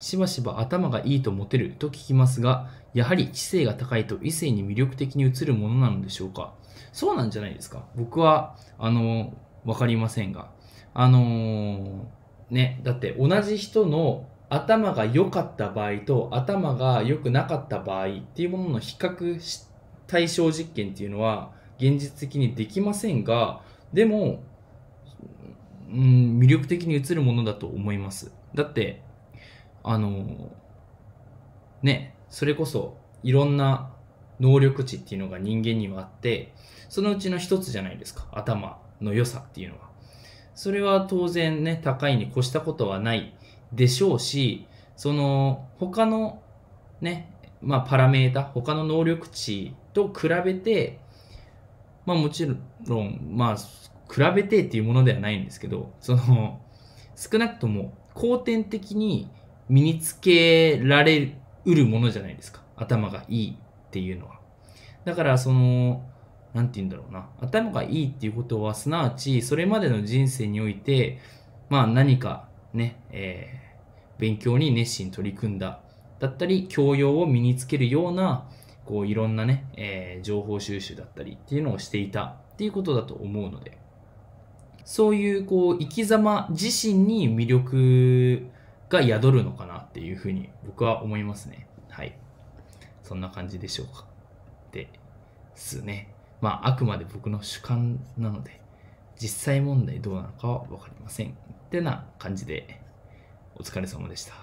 しばしば頭がいいとモテると聞きますが、やはり知性が高いと異性に魅力的に映るものなのでしょうかそうなんじゃないですか僕は、あの、わかりませんが。あのー、ね、だって同じ人の頭が良かった場合と頭が良くなかった場合っていうものの比較対象実験っていうのは現実的にできませんが、でも、うん、魅力的に映るものだと思います。だって、あの、ね、それこそいろんな能力値っていうのが人間にはあって、そのうちの一つじゃないですか、頭の良さっていうのは。それは当然ね、高いに越したことはないでしょうし、その、他のね、まあパラメータ、他の能力値と比べて、まあもちろん、まあ、比べてっていうものではないんですけど、その、少なくとも後天的に身につけられうるものじゃないですか。頭がいいっていうのは。だからその、何て言うんだろうな。頭がいいっていうことは、すなわち、それまでの人生において、まあ何かね、えー、勉強に熱心取り組んだ。だったり、教養を身につけるような、こういろんなね、えー、情報収集だったりっていうのをしていたっていうことだと思うので、そういうこう生き様自身に魅力が宿るのかなっていうふうに僕は思いますね。はい。そんな感じでしょうか。ですね。まあ、あくまで僕の主観なので、実際問題どうなのかは分かりません。ってな感じで、お疲れ様でした。